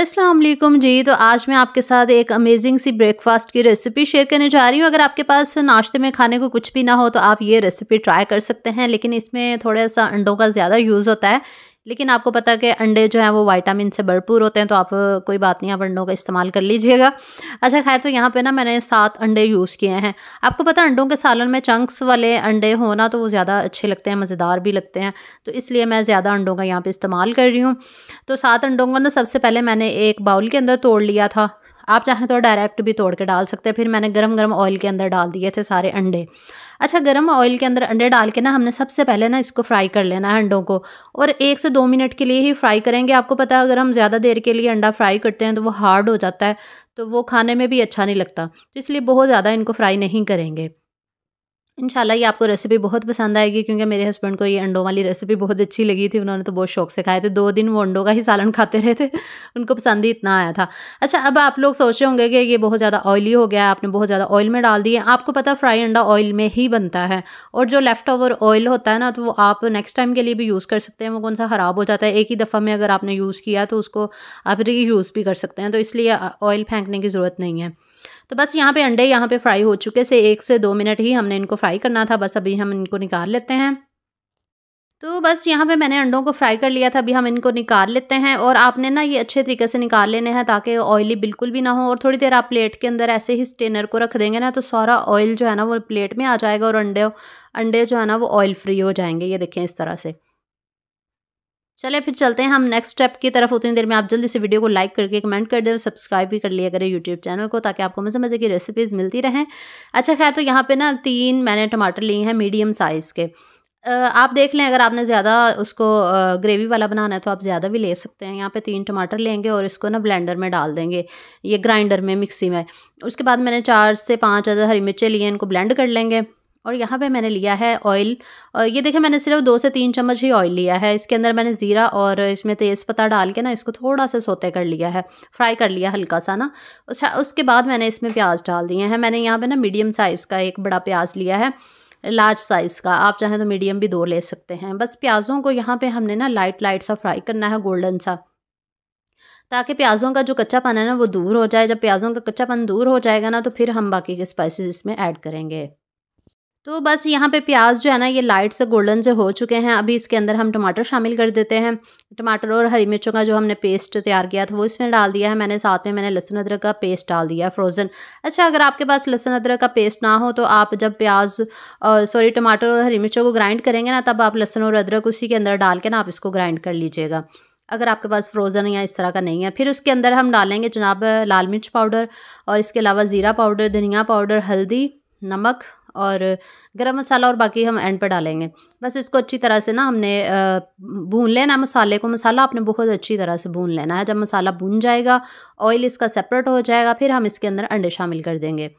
असलम जी तो आज मैं आपके साथ एक अमेजिंग सी ब्रेकफास्ट की रेसिपी शेयर करने जा रही हूँ अगर आपके पास नाश्ते में खाने को कुछ भी ना हो तो आप ये रेसिपी ट्राई कर सकते हैं लेकिन इसमें थोड़ा सा अंडों का ज़्यादा यूज़ होता है लेकिन आपको पता है कि अंडे जो हैं वो वाइटामिन से भरपूर होते हैं तो आप कोई बात नहीं आप अंडों का इस्तेमाल कर लीजिएगा अच्छा खैर तो यहाँ पे ना मैंने सात अंडे यूज़ किए हैं आपको पता है अंडों के सालन में चंक्स वाले अंडे हो ना तो वो ज़्यादा अच्छे लगते हैं मज़ेदार भी लगते हैं तो इसलिए मैं ज़्यादा अंडों का यहाँ पर इस्तेमाल कर रही हूँ तो सात अंडों को ना सबसे पहले मैंने एक बाउल के अंदर तोड़ लिया था आप चाहें तो डायरेक्ट भी तोड़ के डाल सकते हैं फिर मैंने गर्म गर्म ऑयल के अंदर डाल दिए थे सारे अंडे अच्छा गर्म ऑयल के अंदर अंडे डाल के ना हमने सबसे पहले ना इसको फ्राई कर लेना है अंडों को और एक से दो मिनट के लिए ही फ्राई करेंगे आपको पता है अगर हम ज़्यादा देर के लिए अंडा फ्राई करते हैं तो वो हार्ड हो जाता है तो वो खाने में भी अच्छा नहीं लगता तो इसलिए बहुत ज़्यादा इनको फ्राई नहीं करेंगे इनशाला ये आपको रेसिपी बहुत पसंद आएगी क्योंकि मेरे हस्बैंड को ये अंडों वाली रेसिपी बहुत अच्छी लगी थी उन्होंने तो बहुत शौक से खाए थे दो दिन वो अंडों का ही सालन खाते रहे थे उनको पसंद ही इतना आया था अच्छा अब आप लोग सोच रहे होंगे कि ये बहुत ज़्यादा ऑयली हो गया आपने बहुत ज़्यादा ऑयल में डाल दिए आपको पता फ्राई अंडा ऑयल में ही बनता है और जो लेफ़्ट ओवर ऑयल होता है ना तो वो आप नेक्स्ट टाइम के लिए भी यूज़ कर सकते हैं वो कौन सा ख़राब हो जाता है एक ही दफ़ा में अगर आपने यूज़ किया तो उसको आप यूज़ भी कर सकते हैं तो इसलिए ऑयल फेंकने की ज़रूरत नहीं है तो बस यहाँ पे अंडे यहाँ पे फ्राई हो चुके से एक से दो मिनट ही हमने इनको फ्राई करना था बस अभी हम इनको निकाल लेते हैं तो बस यहाँ पे मैंने अंडों को फ्राई कर लिया था अभी हम इनको निकाल लेते हैं और आपने ना ये अच्छे तरीके से निकाल लेने हैं ताकि ऑयली बिल्कुल भी ना हो और थोड़ी देर आप प्लेट के अंदर ऐसे ही स्टेनर को रख देंगे ना तो सारा ऑयल जो है ना वो प्लेट में आ जाएगा और अंडे अंडे जो है ना वो ऑयल फ्री हो जाएंगे ये देखें इस तरह से चले फिर चलते हैं हम नेक्स्ट स्टेप की तरफ उतनी देर में आप जल्दी से वीडियो को लाइक करके कमेंट कर दें और सब्सक्राइब भी कर लिया करें यूट्यूब चैनल को ताकि आपको मज़े मज़े की रेसिपीज़ मिलती रहें अच्छा खैर तो यहाँ पे ना तीन मैंने टमाटर लिए हैं मीडियम साइज़ के आप देख लें अगर आपने ज़्यादा उसको ग्रेवी वाला बनाना है तो आप ज़्यादा भी ले सकते हैं यहाँ पे तीन टमाटर लेंगे और इसको ना ब्लेंडर में डाल देंगे ये ग्राइंडर में मिक्सी में उसके बाद मैंने चार से पाँच अदर हरी मिर्चें लिए इनको ब्लेंड कर लेंगे और यहाँ पे मैंने लिया है ऑयल और ये देखिए मैंने सिर्फ दो से तीन चम्मच ही ऑयल लिया है इसके अंदर मैंने ज़ीरा और इसमें तेज़पत्ता डाल के ना इसको थोड़ा सा सोते कर लिया है फ्राई कर लिया हल्का सा ना अच्छा उसके बाद मैंने इसमें प्याज डाल दिए हैं मैंने यहाँ पे ना मीडियम साइज़ का एक बड़ा प्याज लिया है लार्ज साइज़ का आप चाहें तो मीडियम भी दो ले सकते हैं बस प्याज़ों को यहाँ पर हमने ना लाइट लाइट सा फ्राई करना है गोल्डन सा ताकि प्याज़ों का जो कच्चापन है ना वो दूर हो जाए जब प्याज़ों का कच्चापन दूर हो जाएगा ना तो फिर हम बाकी के स्पाइसेस इसमें ऐड करेंगे तो बस यहाँ पे प्याज जो है ना ये लाइट से गोल्डन से हो चुके हैं अभी इसके अंदर हम टमाटर शामिल कर देते हैं टमाटर और हरी मिर्चों का जो हमने पेस्ट तैयार किया था वो इसमें डाल दिया है मैंने साथ में मैंने लहसुन अदरक का पेस्ट डाल दिया है फ्रोज़न अच्छा अगर आपके पास लहसुन अदरक का पेस्ट ना हो तो आप जब प्याज सॉरी टमाटर और हरी मिर्चों को ग्राइंड करेंगे ना तब आप लहसुन और अदरक उसी के अंदर डाल के ना आप इसको ग्राइंड कर लीजिएगा अगर आपके पास फ्रोज़न या इस तरह का नहीं है फिर उसके अंदर हम डालेंगे जनाब लाल मिर्च पाउडर और इसके अलावा ज़ीरा पाउडर धनिया पाउडर हल्दी नमक और गरम मसाला और बाकी हम एंड पे डालेंगे बस इसको अच्छी तरह से ना हमने भून लेना मसाले को मसाला आपने बहुत अच्छी तरह से भून लेना है जब मसाला भून जाएगा ऑयल इसका सेपरेट हो जाएगा फिर हम इसके अंदर अंडे शामिल कर देंगे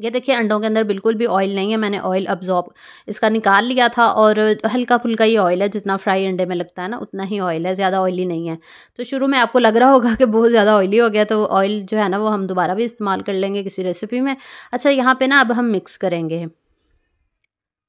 ये देखिए अंडों के अंदर बिल्कुल भी ऑयल नहीं है मैंने ऑयल अब्जॉर्ब इसका निकाल लिया था और हल्का फुल्का ही ऑयल है जितना फ्राई अंडे में लगता है ना उतना ही ऑयल है ज़्यादा ऑयली नहीं है तो शुरू में आपको लग रहा होगा कि बहुत ज़्यादा ऑयली हो गया तो ऑयल जो है ना वो हम दोबारा भी इस्तेमाल कर लेंगे किसी रेसिपी में अच्छा यहाँ पर ना अब हम मिक्स करेंगे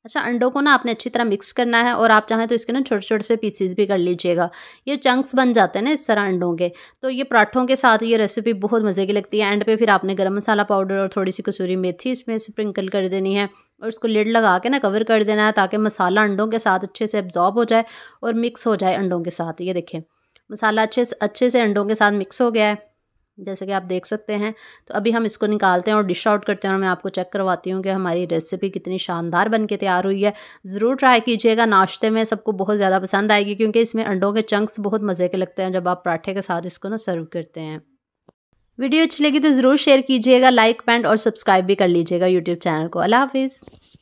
अच्छा अंडों को ना आपने अच्छी तरह मिक्स करना है और आप चाहें तो इसके ना छोटे छोटे से पीसीस भी कर लीजिएगा ये चंक्स बन जाते हैं ना इस तरह अंडों के तो ये पराठों के साथ ये रेसिपी बहुत मज़े की लगती है एंड पे फिर आपने गरम मसाला पाउडर और थोड़ी सी कसूरी मेथी इसमें स्प्रिंकल कर देनी है और उसको लिड लगा के ना कवर कर देना है ताकि मसाला अंडों के साथ अच्छे से एब्जॉर्ब हो जाए और मिक्स हो जाए अंडों के साथ ये देखें मसाला अच्छे से अच्छे से अंडों के साथ मिक्स हो गया है जैसे कि आप देख सकते हैं तो अभी हम इसको निकालते हैं और डिश आउट करते हैं और मैं आपको चेक करवाती हूँ कि हमारी रेसिपी कितनी शानदार बन के तैयार हुई है ज़रूर ट्राई कीजिएगा नाश्ते में सबको बहुत ज़्यादा पसंद आएगी क्योंकि इसमें अंडों के चंक्स बहुत मज़े के लगते हैं जब आप पराठे के साथ इसको ना सर्व करते हैं वीडियो अच्छी लगी तो ज़रूर शेयर कीजिएगा लाइक पेंट और सब्सक्राइब भी कर लीजिएगा यूट्यूब चैनल को अल्लाह हाफिज़